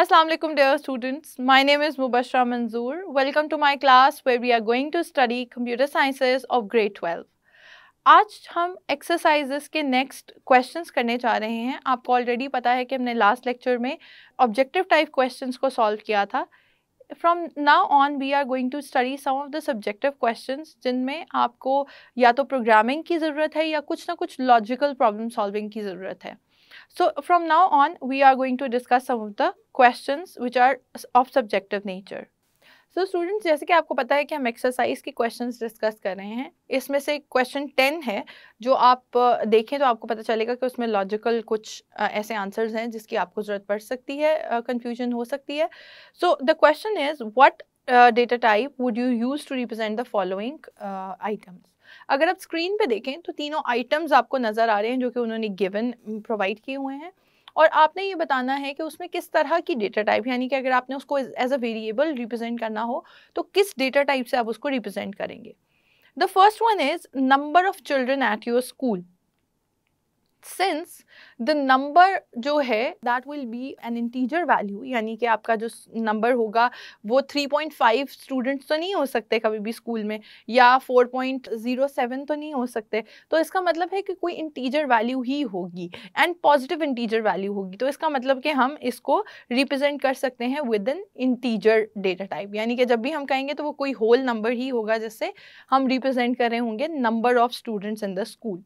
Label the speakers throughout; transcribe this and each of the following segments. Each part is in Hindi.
Speaker 1: Assalamu alaikum dear students. My name is Mubashra Manzoor. Welcome to my class where we are going to study computer sciences of grade 12. आज हम एक्सरसाइजेस के नेक्स्ट क्वेश्चंस करने जा रहे हैं आपको ऑलरेडी पता है कि हमने लास्ट लेक्चर में ऑब्जेक्टिव टाइप क्वेश्चंस को सॉल्व किया था from now on we are going to study some of the subjective questions जिनमें आपको या तो प्रोग्रामिंग की ज़रूरत है या कुछ ना कुछ लॉजिकल प्रॉब्लम सॉल्विंग की ज़रूरत है So from now on, we are going to discuss some of the questions which are of subjective nature. so students jaise ki aapko pata hai ki hum exercise exercise questions discuss kar rahe hain isme se question 10 hai jo aap dekhe to aapko pata chalega ki usme logical kuch aise answers hain jiski aapko zarurat pad sakti hai confusion ho sakti hai so the question is what uh, data type would you use to represent the following uh, items? अगर आप स्क्रीन पे देखें तो तीनों आइटम्स आपको नज़र आ रहे हैं जो कि उन्होंने गिवन प्रोवाइड mm, किए हुए हैं और आपने ये बताना है कि उसमें किस तरह की डेटा टाइप यानी कि अगर आपने उसको एज अ वेरिएबल रिप्रेजेंट करना हो तो किस डेटा टाइप से आप उसको रिप्रेजेंट करेंगे the first one is number of children at your school since the number जो है that will be an integer value यानी कि आपका जो नंबर होगा वो 3.5 स्टूडेंट्स तो नहीं हो सकते कभी भी स्कूल में या 4.07 तो नहीं हो सकते तो इसका मतलब है कि कोई इंटीजर वैल्यू ही होगी एंड पॉजिटिव इंटीजर वैल्यू होगी तो इसका मतलब कि हम इसको रिप्रेजेंट कर सकते हैं with in integer data type यानी कि जब भी हम कहेंगे तो वो कोई होल नंबर ही होगा जिससे हम रिप्रेजेंट कर रहे होंगे number of students in the school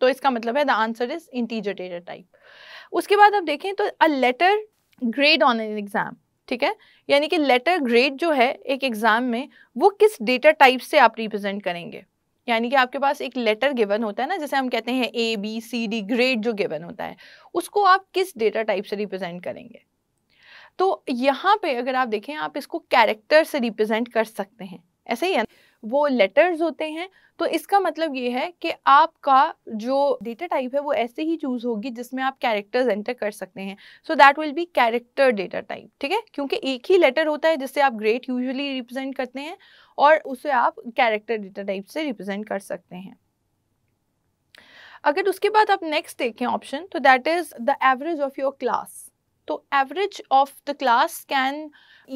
Speaker 1: तो इसका मतलब है the answer is integer data type उसके बाद आप देखें तो a letter grade on an exam ठीक है यानी कि लेटर ग्रेड जो है एक एग्ज़ाम में वो किस डेटा टाइप से आप रिप्रेजेंट करेंगे यानी कि आपके पास एक लेटर गिवन होता है ना जैसे हम कहते हैं A B C D grade जो गिवन होता है उसको आप किस डेटा टाइप से रिप्रेजेंट करेंगे तो यहाँ पे अगर आप देखें आप इसको कैरेक्टर से रिप्रेजेंट कर सकते हैं ऐसे ही है वो लेटर्स होते हैं तो इसका मतलब ये है कि आपका जो डेटा टाइप है वो ऐसे ही चूज़ होगी जिसमें आप कैरेक्टर्स एंटर कर सकते हैं so that will be character data type ठीक है क्योंकि एक ही लेटर होता है जिससे आप ग्रेट यूजुअली रिप्रेजेंट करते हैं और उसे आप कैरेक्टर डेटा टाइप से रिप्रेजेंट कर सकते हैं अगर उसके बाद आप नेक्स्ट देखें ऑप्शन तो that is the average of your class तो average of the class can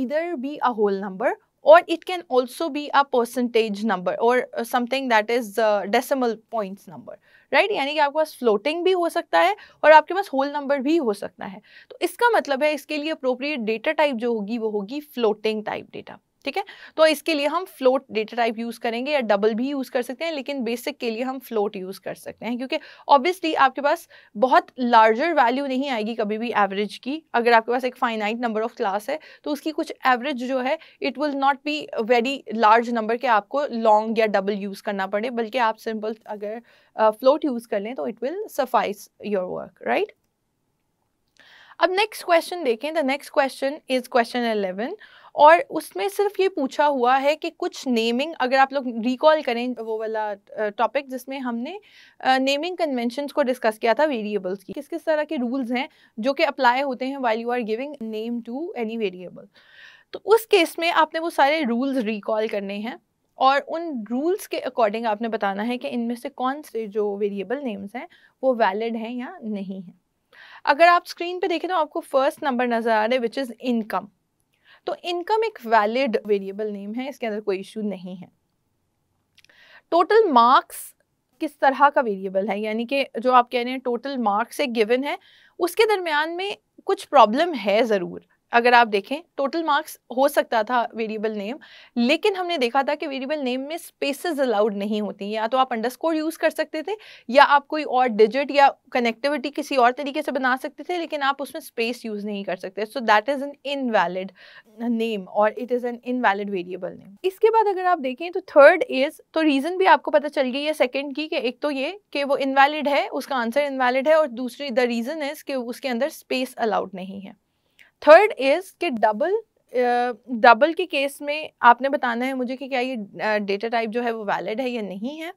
Speaker 1: either be a whole number or it can also be a percentage number or uh, something that is uh, decimal points number right right? यानी कि आपके पास फ्लोटिंग भी हो सकता है और आपके पास होल नंबर भी हो सकता है तो इसका मतलब है इसके लिए अप्रोप्रिएट डेटा टाइप जो होगी वो होगी फ्लोटिंग टाइप डेटा ठीक है तो इसके लिए हम फ्लोट डेटा टाइप यूज़ करेंगे या डबल भी यूज़ कर सकते हैं लेकिन बेसिक के लिए हम फ्लोट यूज़ कर सकते हैं क्योंकि ऑब्वियसली आपके पास बहुत लार्जर वैल्यू नहीं आएगी कभी भी एवरेज की अगर आपके पास एक फाइनाइट नंबर ऑफ क्लास है तो उसकी कुछ एवरेज जो है it will not be very large number के आपको लॉन्ग या डबल यूज़ करना पड़े बल्कि आप सिंपल अगर फ्लोट uh, यूज़ कर लें तो it will suffice your work right अब नेक्स्ट क्वेश्चन देखें the next question is question 11 और उसमें सिर्फ ये पूछा हुआ है कि कुछ नेमिंग अगर आप लोग रिकॉल करें वो वाला टॉपिक जिसमें हमने नेमिंग कन्वेंशन को डिस्कस किया था वेरिएबल्स की किस किस तरह के रूल्स हैं जो कि अप्लाई होते हैं while you are giving name to any variable तो उस केस में आपने वो सारे रूल्स रिकॉल करने हैं और उन रूल्स के अकॉर्डिंग आपने बताना है कि इनमें से कौन से जो वेरिएबल नेम्स हैं वो वैलिड हैं या नहीं हैं अगर आप स्क्रीन पे देखें तो आपको फर्स्ट नंबर नज़र आ रहा है विच इज़ इनकम तो इनकम एक वैलिड वेरिएबल नेम है इसके अंदर कोई इशू नहीं है टोटल मार्क्स किस तरह का वेरिएबल है यानी कि जो आप कह रहे हैं टोटल मार्क्स एक गिवन है उसके दरमियान में कुछ प्रॉब्लम है ज़रूर अगर आप देखें टोटल मार्क्स हो सकता था वेरिएबल नेम लेकिन हमने देखा था कि वेरिएबल नेम में स्पेसेस अलाउड नहीं होती या तो आप अंडरस्कोर यूज़ कर सकते थे या आप कोई और डिजिट या कनेक्टिविटी किसी और तरीके से बना सकते थे लेकिन आप उसमें स्पेस यूज़ नहीं कर सकते so that is an invalid name और it is an invalid variable name इसके बाद अगर आप देखें तो थर्ड इज़ तो रीज़न भी आपको पता चल गई है सेकेंड की कि एक तो ये कि वो इनवैलिड है उसका आंसर इनवैलिड है और दूसरी द रीज़न इज़ कि उसके अंदर स्पेस अलाउड नहीं है थर्ड इज़ कि डबल डबल के केस में आपने बताना है मुझे कि क्या ये डेटा टाइप जो है वो वैलिड है या नहीं है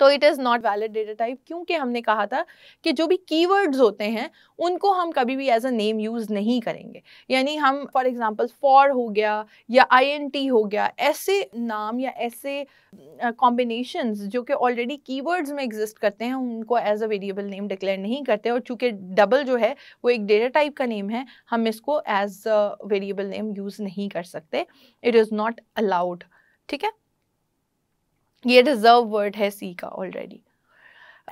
Speaker 1: तो it is not valid data type क्योंकि हमने कहा था कि जो भी कीवर्ड्स होते हैं उनको हम कभी भी एज अ नेम यूज़ नहीं करेंगे यानी हम फॉर एग्जांपल फॉर हो गया या आईएनटी हो गया ऐसे नाम या ऐसे कॉम्बिनेशंस uh, जो कि ऑलरेडी कीवर्ड्स में एग्जिस्ट करते हैं उनको as a variable name declare नहीं करते और चूँकि डबल जो है वो एक डेटा टाइप का नेम है हम इसको as a variable name use नहीं कर सकते इट इज़ नॉट अलाउड ठीक है ये डिजर्व वर्ड है सी का ऑलरेडी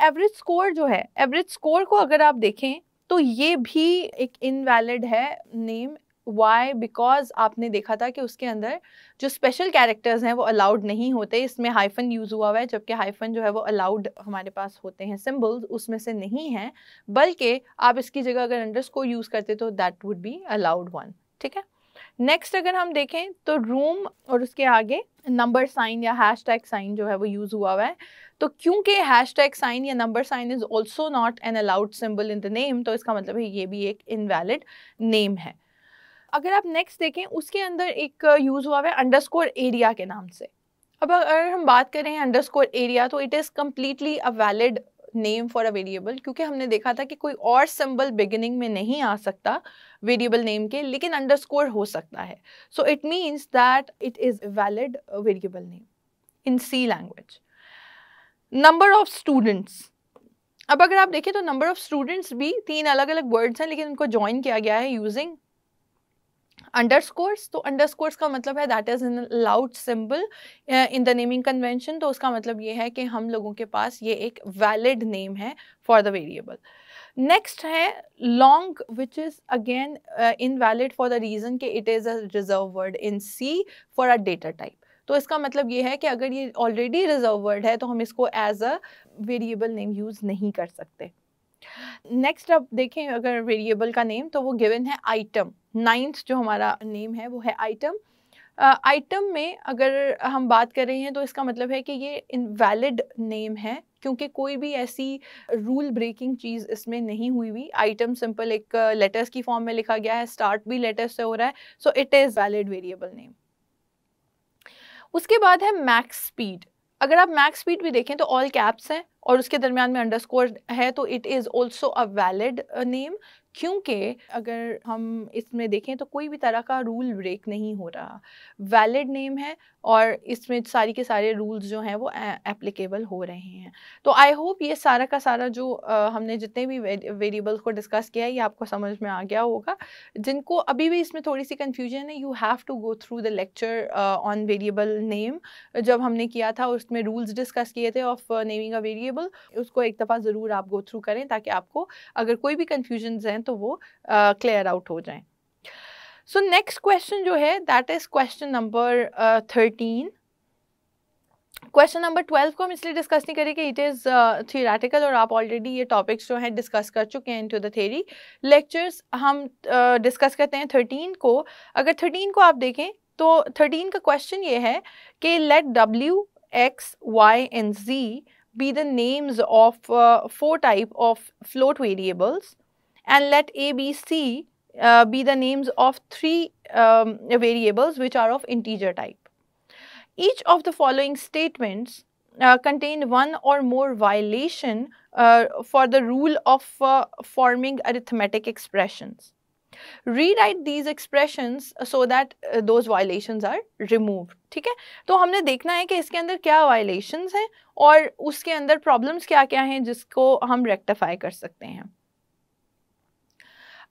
Speaker 1: एवरेज स्कोर जो है एवरेज स्कोर को अगर आप देखें तो ये भी एक इनवैलिड है नेम वाई बिकॉज आपने देखा था कि उसके अंदर जो स्पेशल कैरेक्टर्स हैं वो अलाउड नहीं होते इसमें हाइफन यूज़ हुआ हुआ है जबकि हाइफन जो है वो अलाउड हमारे पास होते हैं सिम्बल्स उसमें से नहीं हैं बल्कि आप इसकी जगह अगर अंडर स्कोर यूज़ करते तो that would be allowed one ठीक है नेक्स्ट अगर हम देखें तो रूम और उसके आगे नंबर साइन या हैश टैग साइन जो है वो यूज़ हुआ हुआ है तो क्योंकि हैश टैग साइन या number sign is also not an allowed symbol in the name तो इसका मतलब है ये भी एक इनवैलिड नेम है अगर आप नेक्स्ट देखें उसके अंदर एक यूज़ हुआ हुआ है अंडरस्कोर एरिया के नाम से अब अगर हम बात करें अंडरस्कोर एरिया तो it is completely a valid name for a variable क्योंकि हमने देखा था कि कोई और सिंबल बिगिनिंग में नहीं आ सकता वेरिएबल नेम के लेकिन अंडरस्कोर हो सकता है so it means that it is valid variable name in C language number of students अब अगर आप देखें तो नंबर ऑफ स्टूडेंट्स भी तीन अलग अलग वर्ड्स हैं लेकिन उनको ज्वाइन किया गया है यूजिंग अंडरस्कोर्स तो अंडरस्कोर्स का मतलब है that is an allowed symbol in the naming convention तो उसका मतलब ये है कि हम लोगों के पास ये एक वैलिड नेम है फॉर द वेरिएबल नेक्स्ट है long which is again invalid for the reason कि it is a reserve word in C for a data type तो इसका मतलब ये है कि अगर ये ऑलरेडी रिजर्व वर्ड है तो हम इसको as a variable name use नहीं कर सकते नेक्स्ट अब देखें अगर वेरिएबल का नेम तो वो गिवन है आइटम नाइन्थ जो हमारा नेम है वो है आइटम आइटम uh, में अगर हम बात कर रहे हैं तो इसका मतलब है कि ये इनवैलिड नेम है क्योंकि कोई भी ऐसी रूल ब्रेकिंग चीज़ इसमें नहीं हुई हुई आइटम सिंपल एक लेटर्स की फॉर्म में लिखा गया है स्टार्ट भी लेटर्स से हो रहा है so it is valid variable name उसके बाद है मैक्स स्पीड अगर आप मैक्स स्पीड भी देखें तो ऑल कैप्स हैं और उसके दरमियान में अंडरस्कोर है तो it is also a valid name क्योंकि अगर हम इसमें देखें तो कोई भी तरह का रूल ब्रेक नहीं हो रहा वैलिड नेम है और इसमें सारी के सारे रूल्स जो हैं वो एप्लीकेबल हो रहे हैं तो आई होप ये सारा का सारा जो आ, हमने जितने भी वेरिएबल्स को डिस्कस किया है ये आपको समझ में आ गया होगा जिनको अभी भी इसमें थोड़ी सी कन्फ्यूजन है you have to go through the lecture on variable name जब हमने किया था उसमें रूल्स डिस्कस किए थे ऑफ नेमिंग अ वेरिएबल उसको एक दफ़ा ज़रूर आप गो थ्रू करें ताकि आपको अगर कोई भी कन्फ्यूजन है हैं तो वो क्लियर uh, आउट हो जाएं सो नेक्स्ट क्वेश्चन जो है that is question number thirteen question number twelve को हम इसलिए डिस्कस नहीं करेंगे इट इज़ थियोरेटिकल और आप ऑलरेडी ये टॉपिक्स जो हैं डिस्कस कर चुके हैं इनटू द थेरी लेक्चर्स हम डिस्कस uh, करते हैं थर्टीन को अगर थर्टीन को आप देखें तो थर्टीन का क्वेश्चन ये है कि let W X Y and Z be the names of four type of float variables and let A, B, C uh, be the names of three um, variables which are of integer type. Each of the following statements uh, contain one or more violation uh, for the rule of uh, forming arithmetic expressions. Rewrite these expressions so that uh, those violations are removed. ठीक है तो हमने देखना है कि इसके अंदर क्या violations हैं और उसके अंदर problems क्या क्या हैं जिसको हम rectify कर सकते हैं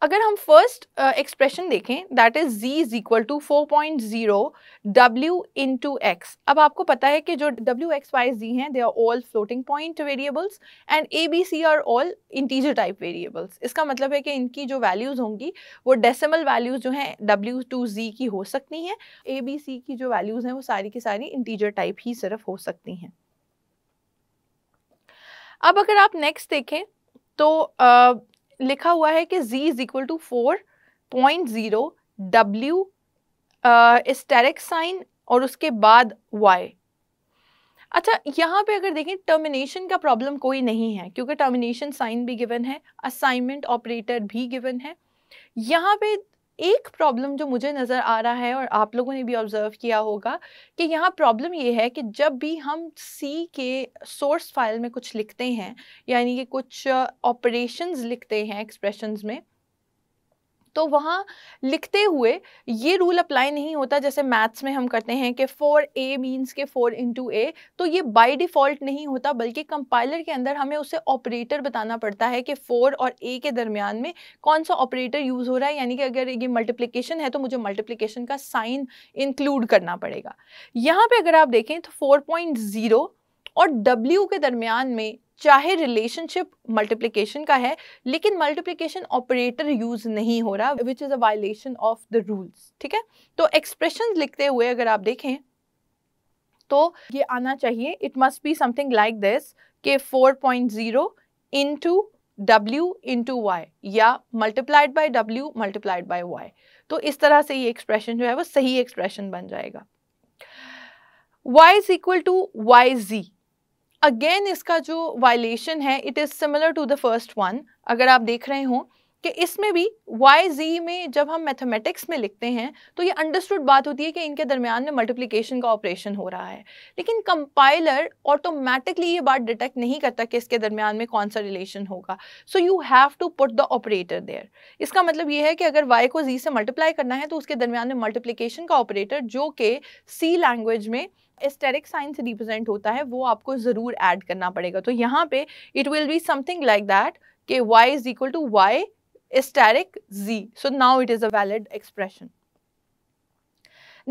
Speaker 1: अगर हम फर्स्ट एक्सप्रेशन uh, देखें that is z is equal to four point zero W into X अब आपको पता है कि जो डब्ल्यू एक्स वाई जी हैं they are all floating point variables and A B C are all integer type variables इसका मतलब है कि इनकी जो वैल्यूज़ होंगी वो डेसिमल वैल्यूज़ जो हैं डब्ल्यू टू जी की हो सकती हैं ए बी सी की जो वैल्यूज़ हैं वो सारी की सारी इंटीजर टाइप ही सिर्फ हो सकती हैं अब अगर आप नेक्स्ट देखें तो uh, लिखा हुआ है कि z is equal to four point zero W asterisk sign और उसके बाद y अच्छा यहाँ पे अगर देखें टर्मिनेशन का प्रॉब्लम कोई नहीं है क्योंकि टर्मिनेशन साइन भी गिवन है असाइनमेंट ऑपरेटर भी गिवन है यहाँ पे एक प्रॉब्लम जो मुझे नज़र आ रहा है और आप लोगों ने भी ऑब्ज़र्व किया होगा कि यहाँ प्रॉब्लम ये है कि जब भी हम सी के सोर्स फाइल में कुछ लिखते हैं यानी कि कुछ ऑपरेशंस लिखते हैं एक्सप्रेशंस में तो वहाँ लिखते हुए ये रूल अप्लाई नहीं होता जैसे मैथ्स में हम करते हैं कि फोर ए मीन्स के फोर इंटू ए तो ये बाई डिफ़ॉल्ट नहीं होता बल्कि कंपाइलर के अंदर हमें उसे ऑपरेटर बताना पड़ता है कि फोर और ए के दरमियान में कौन सा ऑपरेटर यूज़ हो रहा है यानी कि अगर ये मल्टीप्लीकेशन है तो मुझे मल्टीप्लिकेशन का साइन इंक्लूड करना पड़ेगा यहाँ पर अगर आप देखें तो फोर पॉइंट ज़ीरो और डब्ल्यू के दरमियान में चाहे रिलेशनशिप मल्टीप्लीकेशन का है लेकिन मल्टीप्लीकेशन ऑपरेटर यूज नहीं हो रहा which is a violation of the rules ठीक है तो एक्सप्रेशन लिखते हुए अगर आप देखें तो ये आना चाहिए it must be something like this के 4.0 point zero into W into Y या multiplied by W multiplied by Y तो इस तरह से ये एक्सप्रेशन जो है वो सही एक्सप्रेशन बन जाएगा y is equal to Y Z again इसका जो वायलेशन है it is similar to the first one अगर आप देख रहे हो कि इसमें भी वाई जी में जब हम मैथमेटिक्स में लिखते हैं तो ये अंडरस्टूड बात होती है कि इनके दरमियान में मल्टीप्लिकेशन का ऑपरेशन हो रहा है लेकिन कंपाइलर ऑटोमेटिकली ये बात डिटेक्ट नहीं करता कि इसके दरमियान में कौन सा रिलेशन होगा so you have to put the operator there इसका मतलब ये है कि अगर वाई को जी से मल्टीप्लाई करना है तो उसके दरमियान में मल्टीप्लीकेशन का ऑपरेटर जो कि सी लैंग्वेज में एस्टेरिक साइन से रिप्रेजेंट होता है वो आपको ज़रूर ऐड करना पड़ेगा तो यहाँ पे it will be something like that कि Y is equal to Y asterisk Z so now it is a valid expression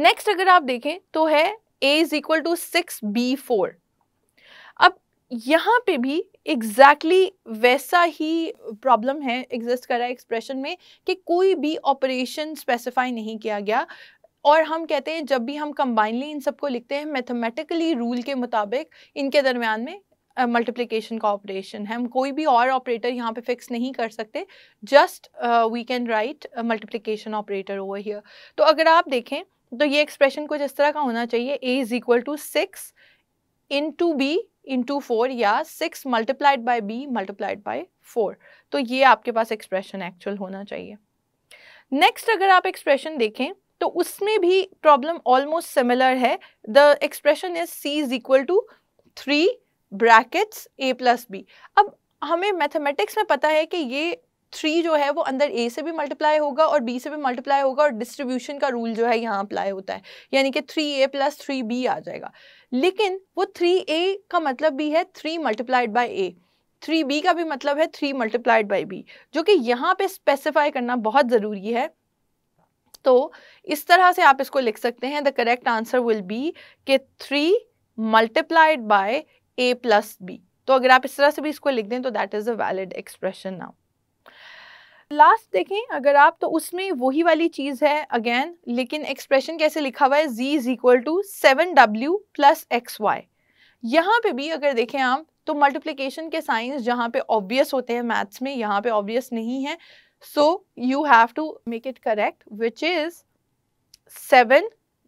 Speaker 1: next अगर आप देखें तो है A is equal to six B four अब यहाँ पे भी एग्जैक्टली exactly वैसा ही प्रॉब्लम है एग्जिस्ट करा है एक्सप्रेशन में कि कोई भी ऑपरेशन स्पेसिफाई नहीं किया गया और हम कहते हैं जब भी हम कंबाइनली इन सबको लिखते हैं मैथमेटिकली रूल के मुताबिक इनके दरम्यान में मल्टीप्लिकेशन का ऑपरेशन है हम कोई भी और ऑपरेटर यहाँ पे फिक्स नहीं कर सकते just we can write multiplication operator over here तो अगर आप देखें तो ये एक्सप्रेशन कुछ इस तरह का होना चाहिए A is equal to six into B into four या six multiplied by B multiplied by four तो ये आपके पास एक्सप्रेशन एक्चुअल होना चाहिए नेक्स्ट अगर आप एक्सप्रेशन देखें तो उसमें भी प्रॉब्लम ऑलमोस्ट सिमिलर है the expression is C is equal to three brackets A plus B अब हमें मैथमेटिक्स में पता है कि ये थ्री जो है वो अंदर ए से भी मल्टीप्लाई होगा और बी से भी मल्टीप्लाई होगा और डिस्ट्रीब्यूशन का रूल जो है यहाँ अप्लाई होता है यानी कि three A plus three B आ जाएगा लेकिन वो थ्री ए का मतलब भी है three multiplied by A three B का भी मतलब है थ्री मल्टीप्लाइड बाई बी जो कि यहाँ पे स्पेसिफाई करना बहुत ज़रूरी है तो इस तरह से आप इसको लिख सकते हैं the correct answer will be के three multiplied by A plus B तो अगर आप इस तरह से भी इसको लिख दें तो that is a valid expression now last देखें अगर आप तो उसमें वही वाली चीज़ है अगेन लेकिन एक्सप्रेशन कैसे लिखा हुआ है z is equal to seven W plus X Y यहाँ पे भी अगर देखें आप तो मल्टीप्लिकेशन के साइंस जहाँ पे ऑब्वियस होते हैं मैथ्स में यहाँ पे ऑब्वियस नहीं है So you have to make it correct which is 7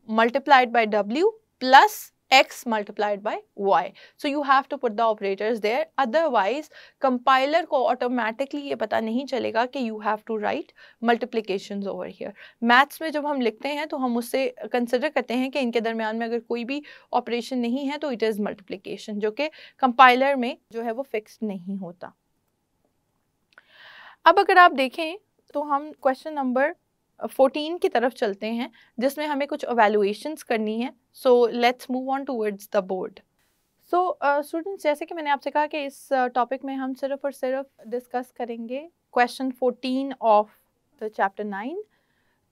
Speaker 1: multiplied by W plus x multiplied by y. So you have to put the operators there otherwise compiler ko automatically ye pata nahi chalega ki you have to write multiplications over here. Maths mein jab hum likhte hain to hum usse consider karte hain ki inke darmiyan mein agar koi bhi operation nahi hai to it is multiplication jo ke compiler mein jo hai wo fixed nahi hota अब अगर आप देखें तो हम क्वेश्चन नंबर फोर्टीन की तरफ चलते हैं जिसमें हमें कुछ अवेलुएशन करनी है so let's move on towards the board so students जैसे कि मैंने आपसे कहा कि इस टॉपिक uh, में हम सिर्फ और सिर्फ डिस्कस करेंगे question fourteen of the chapter nine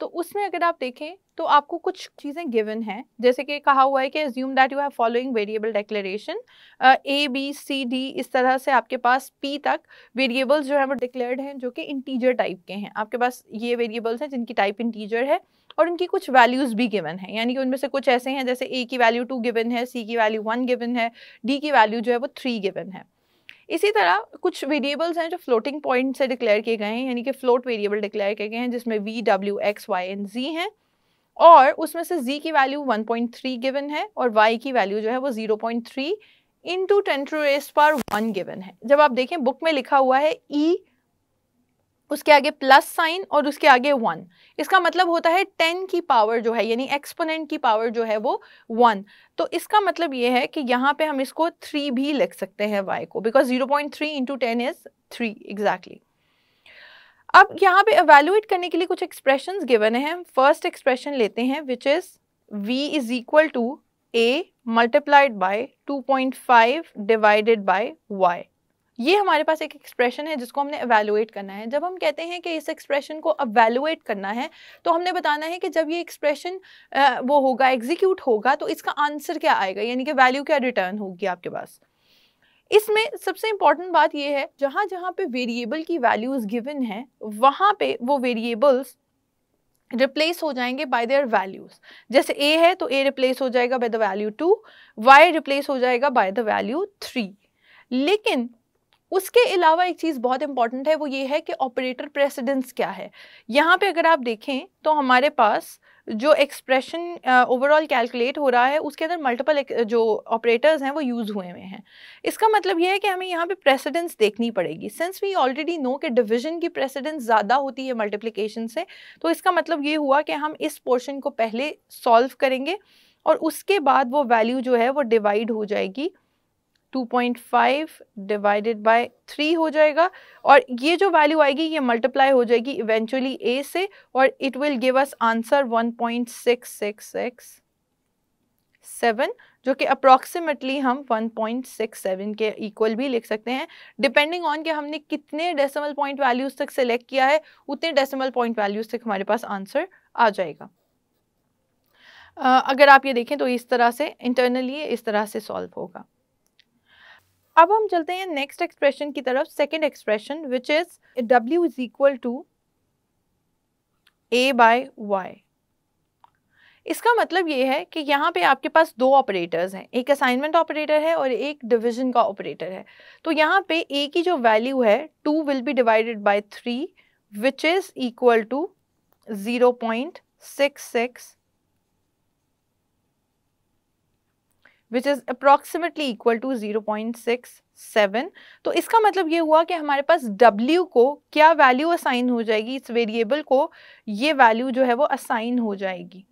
Speaker 1: तो उसमें अगर आप देखें तो आपको कुछ चीज़ें गिवन हैं जैसे कि कहा हुआ है कि assume that you have following variable declaration A B C D इस तरह से आपके पास पी तक वेरिएबल्स जो है वो डिक्लेयर्ड हैं जो कि इंटीजर टाइप के हैं आपके पास ये वेरिएबल्स हैं जिनकी टाइप इंटीजर है और उनकी कुछ वैल्यूज़ भी गिवन है यानी कि उनमें से कुछ ऐसे हैं जैसे ए की वैल्यू टू गिवन है सी की वैल्यू वन गिवन है डी की वैल्यू जो है वो थ्री गिवन है इसी तरह कुछ वेरिएबल्स हैं जो फ्लोटिंग पॉइंट से डिक्लेयर किए गए हैं यानी कि फ्लोट वेरिएबल डिक्लेयर किए गए हैं जिसमें V W X Y and Z हैं और उसमें से जी की वैल्यू 1.3 गिवन है और वाई की वैल्यू जो है वो 0.3 point three into ten to raise पर वन गिवन है जब आप देखें बुक में लिखा हुआ है ई e, उसके आगे प्लस साइन और उसके आगे वन इसका मतलब होता है टेन की पावर जो है यानी एक्सपोनेंट की पावर जो है वो वन तो इसका मतलब ये है कि यहाँ पे हम इसको थ्री भी लिख सकते हैं वाई को because zero point three into ten is three exactly अब यहाँ पे एवेलुएट करने के लिए कुछ एक्सप्रेशन गिवन है हम फर्स्ट एक्सप्रेशन लेते हैं which is V is equal to A multiplied by two point five divided by Y ये हमारे पास एक एक्सप्रेशन है जिसको हमने एवेलुएट करना है जब हम कहते हैं कि इस एक्सप्रेशन को एवेलुएट करना है तो हमने बताना है कि जब ये एक्सप्रेशन वो होगा एग्जीक्यूट होगा तो इसका आंसर क्या आएगा यानी कि वैल्यू क्या रिटर्न होगी आपके पास इसमें सबसे इंपॉर्टेंट बात यह है जहाँ जहाँ पे वेरिएबल की वैल्यूज़ गिवन है वहाँ पे वो वेरिएबल्स रिप्लेस हो जाएंगे बाय देयर वैल्यूज जैसे ए है तो ए रिप्लेस हो जाएगा by the value two Y replace हो जाएगा बाय द वैल्यू थ्री लेकिन उसके अलावा एक चीज़ बहुत इंपॉर्टेंट है वो ये है कि ऑपरेटर प्रेसिडेंस क्या है यहाँ पे अगर आप देखें तो हमारे पास जो एक्सप्रेशन ओवरऑल कैलकुलेट हो रहा है उसके अंदर मल्टीपल जो ऑपरेटर्स हैं वो यूज़ हुए हुए हैं इसका मतलब ये है कि हमें यहाँ पे प्रेसिडेंस देखनी पड़ेगी सिंस वी ऑलरेडी नो कि डिवीजन की प्रेसिडेंस ज़्यादा होती है मल्टीप्लिकेशन से तो इसका मतलब ये हुआ कि हम इस पोर्शन को पहले सॉल्व करेंगे और उसके बाद वो वैल्यू जो है वो डिवाइड हो जाएगी 2.5 डिवाइडेड बाय 3 हो जाएगा और ये जो वैल्यू आएगी ये मल्टीप्लाई हो जाएगी इवेंचुअली ए से और it will give us answer 1.6667 जो कि अप्रॉक्सीमेटली हम 1.67 के इक्वल भी लिख सकते हैं डिपेंडिंग ऑन कि हमने कितने डेसिमल पॉइंट वैल्यूज तक सेलेक्ट किया है उतने डेसिमल पॉइंट वैल्यूज तक हमारे पास आंसर आ जाएगा uh, अगर आप ये देखें तो इस तरह से इंटरनली इस तरह से सॉल्व होगा अब हम चलते हैं नेक्स्ट एक्सप्रेशन की तरफ second expression which is W is equal to A by Y इसका मतलब ये है कि यहाँ पे आपके पास दो ऑपरेटर्स हैं एक असाइनमेंट ऑपरेटर है और एक डिवीजन का ऑपरेटर है तो यहाँ पे ए की जो वैल्यू है two will be divided by three which is equal to zero point six six which is approximately equal to zero point six seven तो इसका मतलब ये हुआ कि हमारे पास W को क्या वैल्यू असाइन हो जाएगी इस वेरिएबल को ये वैल्यू जो है वो असाइन हो जाएगी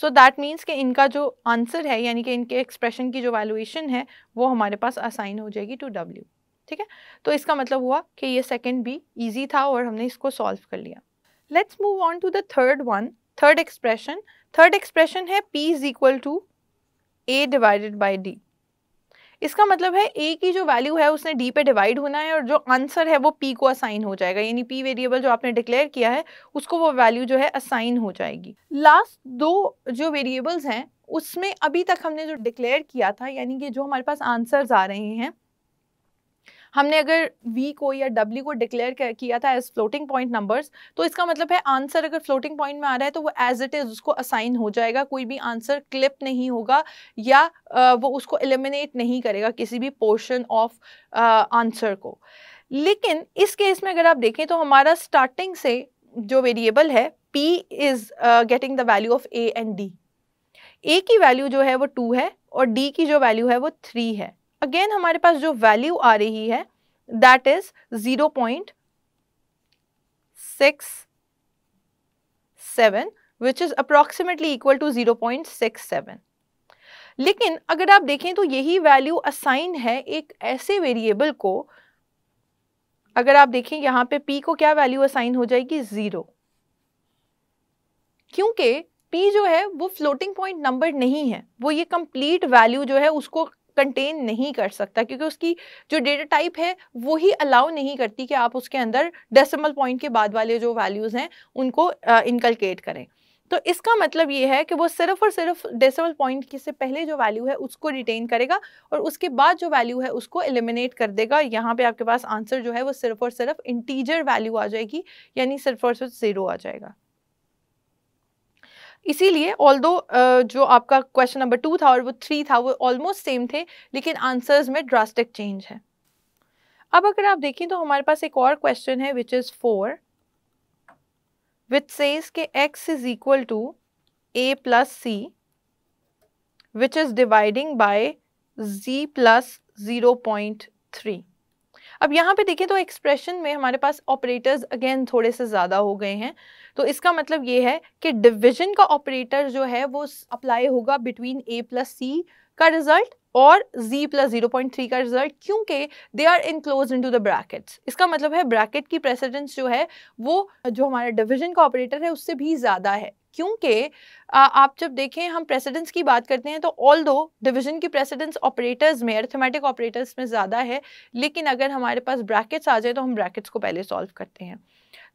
Speaker 1: सो दैट मीन्स कि इनका जो आंसर है यानी कि इनके एक्सप्रेशन की जो वैल्यूएशन है वो हमारे पास असाइन हो जाएगी टू W ठीक है तो इसका मतलब हुआ कि ये सेकेंड भी ईजी था और हमने इसको सॉल्व कर लिया let's move on to the third one third expression third expression है P is equal to A divided by D इसका मतलब है ए की जो वैल्यू है उसने डी पे डिवाइड होना है और जो आंसर है वो पी को असाइन हो जाएगा यानी पी वेरिएबल जो आपने डिक्लेयर किया है उसको वो वैल्यू जो है असाइन हो जाएगी लास्ट दो जो वेरिएबल्स हैं उसमें अभी तक हमने जो डिक्लेयर किया था यानी कि जो हमारे पास आंसर्स आ रहे हैं हमने अगर वी को या डब्ल्यू को डिक्लेयर किया था एज फ्लोटिंग पॉइंट नंबर्स तो इसका मतलब है आंसर अगर फ्लोटिंग पॉइंट में आ रहा है तो वो एज इट इज़ उसको असाइन हो जाएगा कोई भी आंसर क्लिप नहीं होगा या वो उसको एलिमिनेट नहीं करेगा किसी भी पोर्शन ऑफ आंसर को लेकिन इस केस में अगर आप देखें तो हमारा स्टार्टिंग से जो वेरिएबल है P is getting the value of A and D A की वैल्यू जो है वो टू है और डी की जो वैल्यू है वो थ्री है अगेन हमारे पास जो वैल्यू आ रही है that is zero point six seven which is approximately equal to zero point six seven लेकिन अगर आप देखें तो यही वैल्यू असाइन है एक ऐसे वेरिएबल को अगर आप देखें यहां पे p को क्या वैल्यू असाइन हो जाएगी ज़ीरो क्योंकि p जो है वो फ्लोटिंग पॉइंट नंबर नहीं है वो ये कंप्लीट वैल्यू जो है उसको कंटेन नहीं कर सकता क्योंकि उसकी जो डेटा टाइप है वो ही अलाउ नहीं करती कि आप उसके अंदर डेसिमल पॉइंट के बाद वाले जो वैल्यूज़ हैं उनको इनकलकेट करें तो इसका मतलब ये है कि वो सिर्फ और सिर्फ डेसिमल पॉइंट की से पहले जो वैल्यू है उसको रिटेन करेगा और उसके बाद जो वैल्यू है उसको एलिमिनेट कर देगा यहाँ पे आपके पास आंसर जो है वो सिर्फ और सिर्फ इंटीजर वैल्यू आ जाएगी यानी सिर्फ और सिर्फ ज़ीरो आ जाएगा इसीलिए ऑल दो जो आपका क्वेश्चन नंबर टू था और वो थ्री था वो ऑलमोस्ट सेम थे लेकिन आंसर्स में ड्रास्टिक चेंज है अब अगर आप देखें तो हमारे पास एक और क्वेश्चन है which is four which says के X is equal to A plus C which is dividing by Z plus zero point three अब यहाँ पे देखिए तो एक्सप्रेशन में हमारे पास ऑपरेटर्स अगेन थोड़े से ज़्यादा हो गए हैं तो इसका मतलब ये है कि डिविजन का ऑपरेटर जो है वो अप्लाई होगा बिटवीन ए प्लस सी का रिजल्ट और z plus zero point three का रिजल्ट क्योंकि they are enclose into the brackets इसका मतलब है ब्रैकेट की प्रेसिडेंस जो है वो जो हमारा डिविजन का ऑपरेटर है उससे भी ज़्यादा है क्योंकि आप जब देखें हम प्रेसिडेंस की बात करते हैं तो ऑल दो डिविजन की प्रेसिडेंस ऑपरेटर्स में अर्थमेटिक ऑपरेटर्स में ज़्यादा है लेकिन अगर हमारे पास ब्रैकेट्स आ जाए तो हम ब्रैकेट्स को पहले सॉल्व करते हैं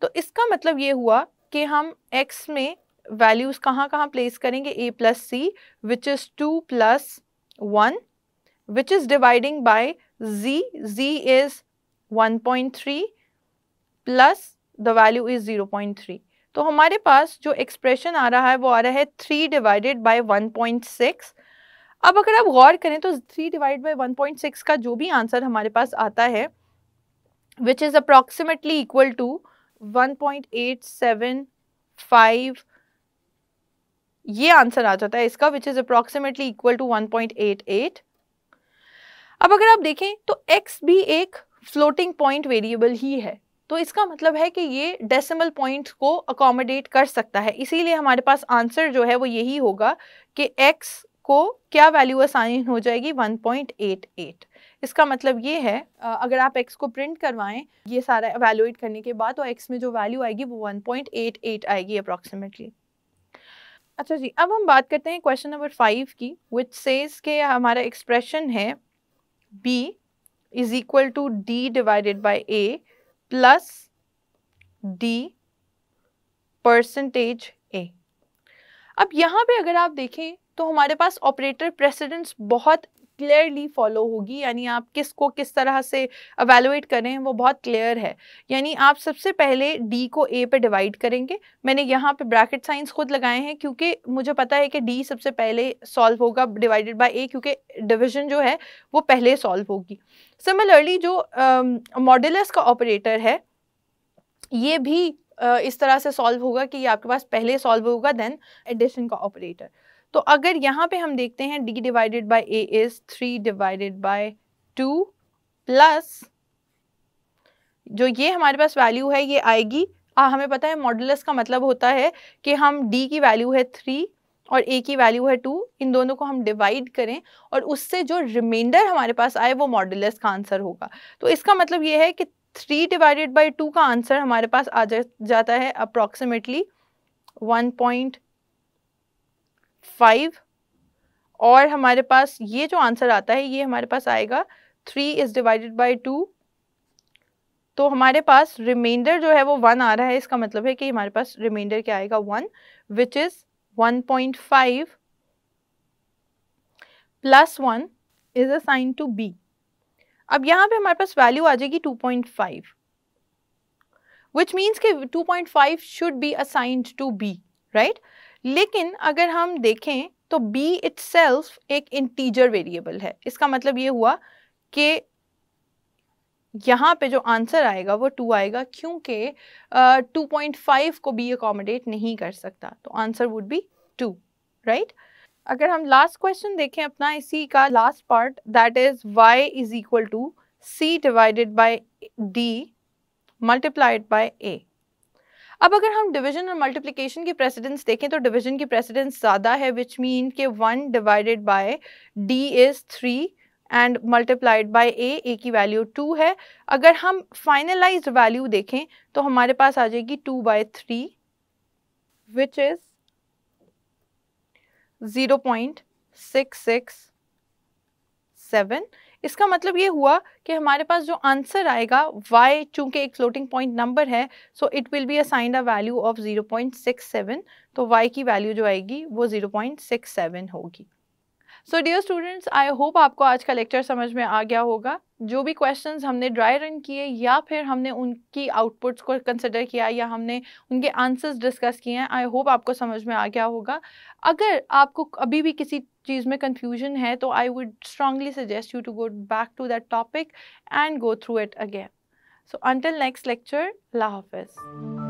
Speaker 1: तो इसका मतलब ये हुआ कि हम एक्स में वैल्यूज़ कहाँ कहाँ प्लेस करेंगे A plus C which is two plus one which is dividing by z z plus 1.3 value is zero point three तो हमारे पास जो एक्सप्रेशन आ रहा है वो आ रहा है three divided by one point six अब अगर आप गौर करें तो three divide by one point six का जो भी आंसर हमारे पास आता है which is approximately equal to one point eight seven five ये आंसर आ जाता है इसका which is approximately equal to one point eight eight अब अगर आप देखें तो एक्स भी एक फ्लोटिंग पॉइंट वेरिएबल ही है तो इसका मतलब है कि ये डेसिमल पॉइंट को अकोमोडेट कर सकता है इसीलिए हमारे पास आंसर जो है वो यही होगा कि एक्स को क्या वैल्यू असाइन हो जाएगी 1.88 इसका मतलब ये है अगर आप एक्स को प्रिंट करवाएं ये सारा एवेल्यूएट करने के बाद तो एक्स में जो वैल्यू आएगी वो 1.88 आएगी अप्रॉक्सीमेटली अच्छा जी अब हम बात करते हैं क्वेश्चन नंबर फाइव की विच सेज के हमारा एक्सप्रेशन है B is equal to D divided by A plus D percentage A अब यहां पे अगर आप देखें तो हमारे पास ऑपरेटर प्रेसिडेंस बहुत क्लियरली फॉलो होगी यानी आप किस को किस तरह से अवेलुएट करें वो बहुत क्लियर है यानी आप सबसे पहले डी को ए पे डिवाइड करेंगे मैंने यहाँ पे ब्रैकेट साइंस खुद लगाए हैं क्योंकि मुझे पता है कि डी सबसे पहले सॉल्व होगा डिवाइडेड बाय ए क्योंकि डिविजन जो है वो पहले सॉल्व होगी सिमिलरली जो मॉडलस uh, का ऑपरेटर है ये भी Uh, इस तरह से सॉल्व होगा कि ये आपके पास पहले सॉल्व होगा देन एडिशन का ऑपरेटर तो अगर यहाँ पे हम देखते हैं d divided by A is three divided by two plus जो ये हमारे पास वैल्यू है ये आएगी आ, हमें पता है मॉडुलस का मतलब होता है कि हम d की वैल्यू है थ्री और a की वैल्यू है टू इन दोनों को हम डिवाइड करें और उससे जो रिमाइंडर हमारे पास आए वो मॉडुलस का आंसर होगा तो इसका मतलब ये है कि थ्री डिवाइडेड बाई टू का आंसर हमारे पास आ जा, जाता है अप्रॉक्सीमेटली वन पॉइंट फाइव और हमारे पास ये जो आंसर आता है ये हमारे पास आएगा three is divided by two तो हमारे पास रिमाइंडर जो है वो वन आ रहा है इसका मतलब है कि हमारे पास रिमाइंडर क्या आएगा one which is one point five plus one is assign to B अब यहाँ पे हमारे पास वैल्यू आ जाएगी two point five which means के two point five should be assigned to B right लेकिन अगर हम देखें तो b इट्स एक इंटीजर वेरिएबल है इसका मतलब ये हुआ कि यहाँ पे जो आंसर आएगा वो टू आएगा क्योंकि टू पॉइंट फाइव को बी अकोमोडेट नहीं कर सकता तो answer would be two right अगर हम लास्ट क्वेश्चन देखें अपना इसी का last part that is y is equal to C divided by D multiplied by A अब अगर हम डिवीजन और मल्टीप्लिकेशन की प्रेसिडेंस देखें तो डिवीजन की प्रेसिडेंस ज़्यादा है विच मीन के one divided by D is three and multiplied by A A की वैल्यू टू है अगर हम फाइनलाइज वैल्यू देखें तो हमारे पास आ जाएगी two by three which is zero point six six seven इसका मतलब ये हुआ कि हमारे पास जो आंसर आएगा वाई चूंकि एक फ्लोटिंग पॉइंट नंबर है so it will be assigned a value of 0.67 तो y की वैल्यू जो आएगी वो 0.67 होगी so dear students I hope आपको आज का लेक्चर समझ में आ गया होगा जो भी क्वेश्चंस हमने ड्राई रन किए या फिर हमने उनकी आउटपुट्स को कंसिडर किया या हमने उनके आंसर्स डिस्कस किए हैं आई होप आपको समझ में आ गया होगा अगर आपको अभी भी किसी चीज़ में कन्फ्यूजन है तो I would strongly suggest you to go back to that topic and go through it again so until next lecture ला हाफिज़